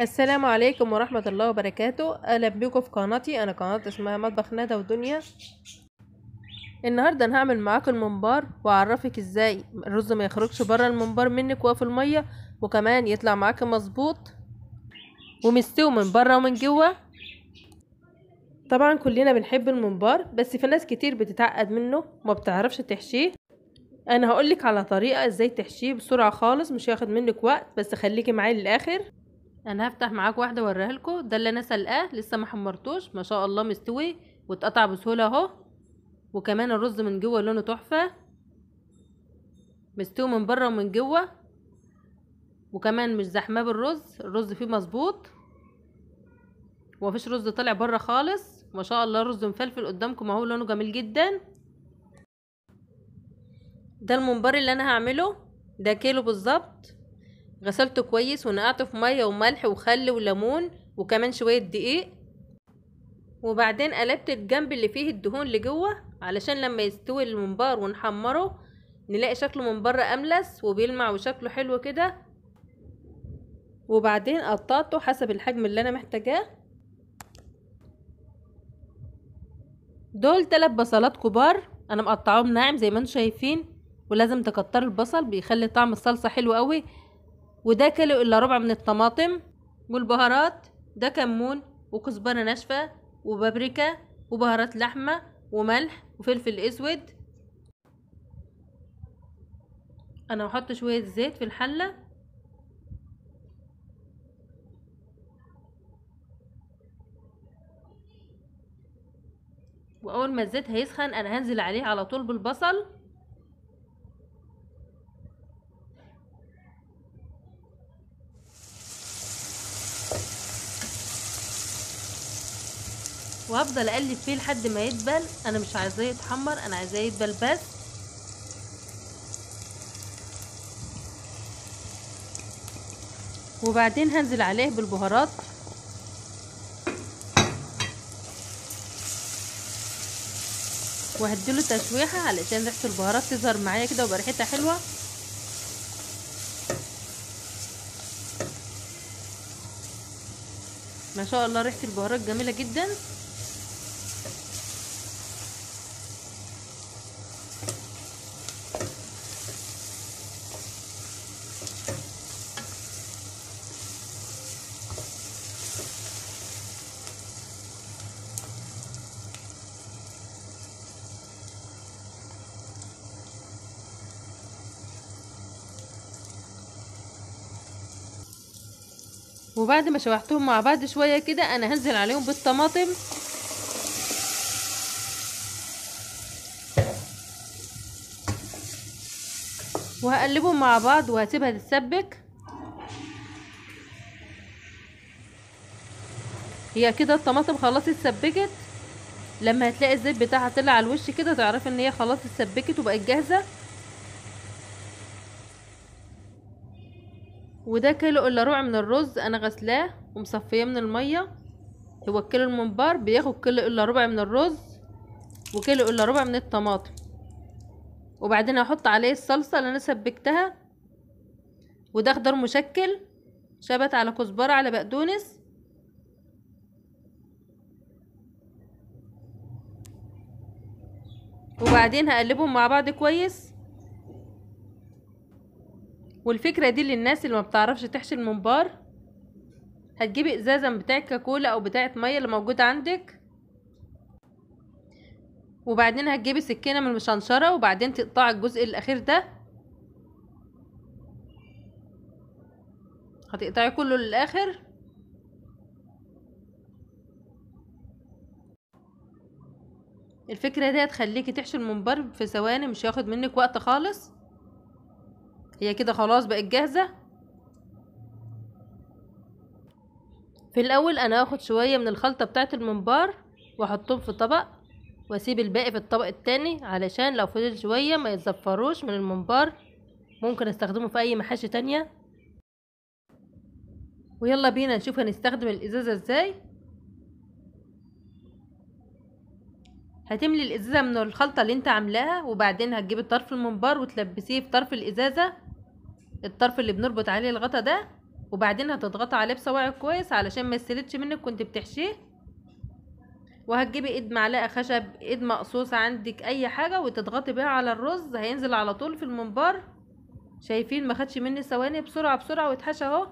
السلام عليكم ورحمة الله وبركاته أهلا بيكم في قناتي أنا قناة اسمها مطبخ ندى ودنيا النهاردة أنا هعمل معاك المنبار وأعرفك إزاي الرز ما يخرجش برا المنبار منك وهو المية وكمان يطلع معاك مظبوط ومستوي من برا ومن جوا طبعا كلنا بنحب المنبار بس في ناس كتير بتتعقد منه وما بتعرفش تحشيه انا هقولك على طريقه ازاي تحشيه بسرعه خالص مش هياخد منك وقت بس خليكي معايا للاخر انا هفتح معاكم واحده اوريها لكم ده اللي انا سلقاه لسه ما حمرتوش ما شاء الله مستوي واتقطع بسهوله اهو وكمان الرز من جوه لونه تحفه مستوي من بره ومن جوه وكمان مش زحماه بالرز الرز فيه مظبوط ومفيش رز طالع بره خالص ما شاء الله رز مفلفل قدامكم اهو لونه جميل جدا ده الممبار اللي انا هعمله ده كيلو بالظبط غسلته كويس ونقعته في ميه وملح وخل وليمون وكمان شويه دقيق وبعدين قلبت الجنب اللي فيه الدهون لجوه علشان لما يستوي الممبار ونحمره نلاقي شكله من بره املس وبيلمع وشكله حلو كده وبعدين قطعته حسب الحجم اللي انا محتاجاه دول تلات بصلات كبار انا مقطعاهم ناعم زي ما انتم شايفين ولازم تكتر البصل بيخلي طعم الصلصه حلو قوي وده كيلو الا ربع من الطماطم والبهارات ده كمون وكزبره ناشفه وبابريكا وبهارات لحمه وملح وفلفل اسود انا هحط شويه زيت في الحله واول ما الزيت هيسخن انا هنزل عليه على طول بالبصل وهفضل اقلب فيه لحد ما يدبل انا مش عايزاه يتحمر انا عايزاه يدبل بس وبعدين هنزل عليه بالبهارات وهديله تشويحه علشان ريحه البهارات تظهر معايا كده ويبقى ريحتها حلوه ما شاء الله ريحه البهارات جميله جدا وبعد ما شوحتهم مع بعض شويه كده انا هنزل عليهم بالطماطم وهقلبهم مع بعض وهسيبها تتسبك هي كده الطماطم خلاص اتسبكت لما هتلاقي الزيت بتاعها طلع على الوش كده تعرفي ان هي خلاص اتسبكت وبقت جاهزه وده كيلو الا ربع من الرز انا غسلاه ومصفيه من الميه هو الكيلو المنبار بياخد كيلو الا ربع من الرز وكيلو الا ربع من الطماطم وبعدين هحط عليه الصلصه اللي انا سبكتها وده خضار مشكل شبت على كزبره على بقدونس وبعدين هقلبهم مع بعض كويس والفكره دي للناس اللي ما بتعرفش تحشي الممبار هتجيبي ازازه بتاع كاكولا او بتاعه ميه اللي موجوده عندك وبعدين هتجيبي سكينه من المشنشره وبعدين تقطعي الجزء الاخير ده هتقطعي كله للاخر الفكره دي هتخليكي تحشي الممبار في ثواني مش هياخد منك وقت خالص هي كده خلاص بقت جاهزة في الاول انا هاخد شوية من الخلطة بتاعة الممبار واحطهم في طبق واسيب الباقي في الطبق التاني علشان لو فضل شوية ما يتزفروش من الممبار ممكن استخدمه في اي محاشي تانية ويلا بينا نشوف هنستخدم الازازة ازاي هتملي الازازة من الخلطة اللي انت عاملاها وبعدين هتجيب طرف الممبار وتلبسيه في طرف الازازة الطرف اللي بنربط عليه الغطا ده وبعدين هتضغطي عليه بصواعك كويس علشان ما يسلتش منك كنت بتحشيه وهتجيبي ايد معلقه خشب ايد مقصوصه عندك اي حاجه وتضغطي بيها على الرز هينزل على طول في المنبر شايفين ما خدش مني ثواني بسرعه بسرعه واتحشى اهو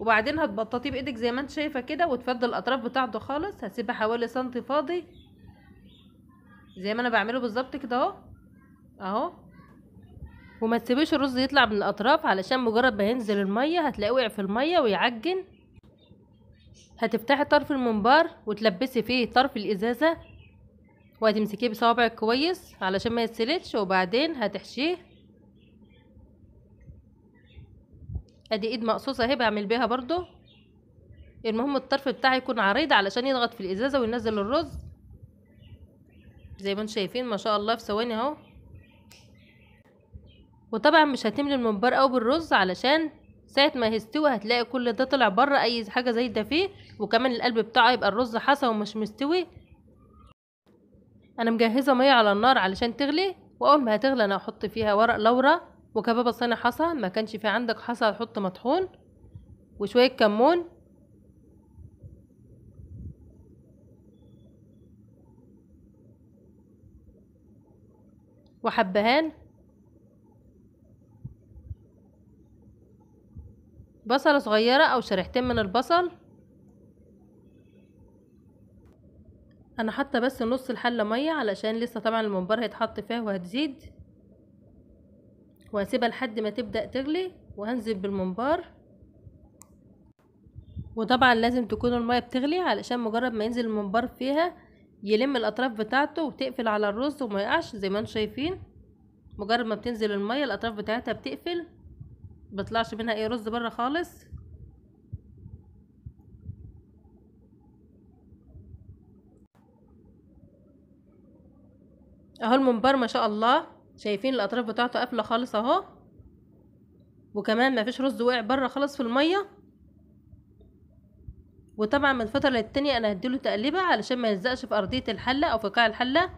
وبعدين هتبططيه بايدك زي ما انت شايفه كده وتفضي الاطراف بتاعته خالص هسيبها حوالي سنتي فاضي زي ما انا بعمله بالظبط كده اهو اهو وما تسيبيش الرز يطلع من الاطراف علشان مجرد ما ينزل الميه هتلاقيه وقع في الميه ويعجن هتفتحي طرف المنبار وتلبسي فيه طرف الازازه وهتمسكيه بصوابعك كويس علشان ما يتسلتش وبعدين هتحشيه ادي ايد مقصوصه اهي بعمل بيها برضو المهم الطرف بتاعي يكون عريض علشان يضغط في الازازه وينزل الرز زي ما انتم شايفين ما شاء الله في ثواني اهو وطبعا مش هتملي المنبار او بالرز علشان ساعة ما هيستوي هتلاقي كل ده طلع بره اي حاجة زي ده فيه وكمان القلب بتاعه يبقى الرز حصى ومش مستوي انا مجهزة مية على النار علشان تغلي واول ما هتغلي انا هحط فيها ورق لورا وكبابة صانع حصى ما كانش في عندك حصى هتحط مطحون وشوية كمون وحبهان بصلة صغيرة أو شريحتين من البصل أنا حاطة بس نص الحلة مية علشان لسه طبعا الممبار هيتحط فيها وهتزيد وهسيبها لحد ما تبدأ تغلي وهنزل بالممبار وطبعا لازم تكون المية بتغلي علشان مجرد ما ينزل الممبار فيها يلم الأطراف بتاعته وتقفل على الرز وما يقعش زي ما انتم شايفين مجرد ما بتنزل المية الأطراف بتاعتها بتقفل بطلعش منها اي رز بره خالص اهو المنبر ما شاء الله شايفين الاطراف بتاعته قافله خالص اهو وكمان ما فيش رز وقع بره خالص في الميه وطبعا من فتره للتانيه انا هديله تقليبه علشان ما يلزقش في ارضيه الحله او في قاع الحله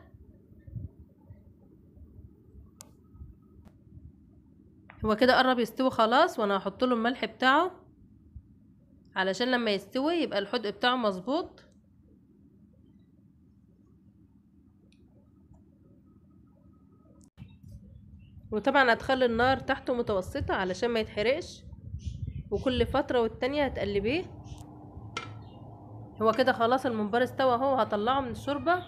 هو كده قرب يستوي خلاص وانا هحط له الملح بتاعه علشان لما يستوي يبقى الحدق بتاعه مظبوط وطبعا هتخلي النار تحته متوسطة علشان ما يتحرقش وكل فترة والتانية هتقلبيه هو كده خلاص الممبار استوى اهو هطلعه من الشوربة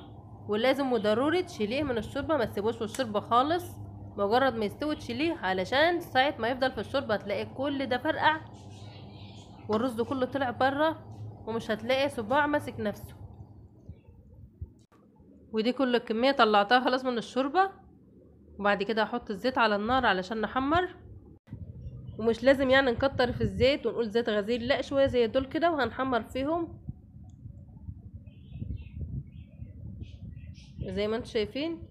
ولازم وضروري تشيليه من الشوربة ما تسيبوش في الشوربة خالص مجرد ما يستوي تشيليه علشان ساعة ما يفضل في الشوربة هتلاقي كل ده فرقع والرز كله طلع بره ومش هتلاقي صباع ماسك نفسه ودي كل الكمية طلعتها خلاص من الشوربة وبعد كده هحط الزيت على النار علشان نحمر ومش لازم يعني نكتر في الزيت ونقول زيت غزير لا شوية زي دول كده وهنحمر فيهم زي ما انتم شايفين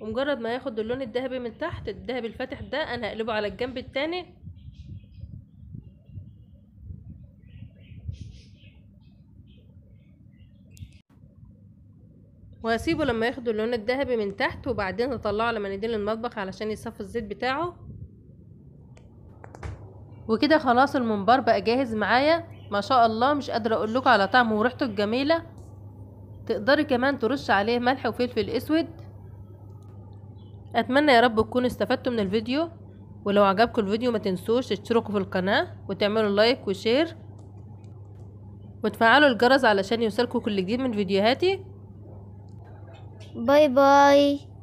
ومجرد ما ياخد اللون الذهبي من تحت الذهبي الفاتح ده انا هقلبه على الجنب التاني وهسيبه لما ياخد اللون الذهبي من تحت وبعدين هطلعه على مناديل المطبخ علشان يصفي الزيت بتاعه وكده خلاص الممبار بقى جاهز معايا ما شاء الله مش قادره اقول لكم على طعمه وريحته الجميله تقدري كمان ترش عليه ملح وفلفل اسود اتمنى يا رب تكونوا استفدتوا من الفيديو ولو عجبكم الفيديو ما تنسوش تشتركوا في القناة وتعملوا لايك وشير وتفعلوا الجرس علشان يوصلكوا كل جديد من فيديوهاتي باي باي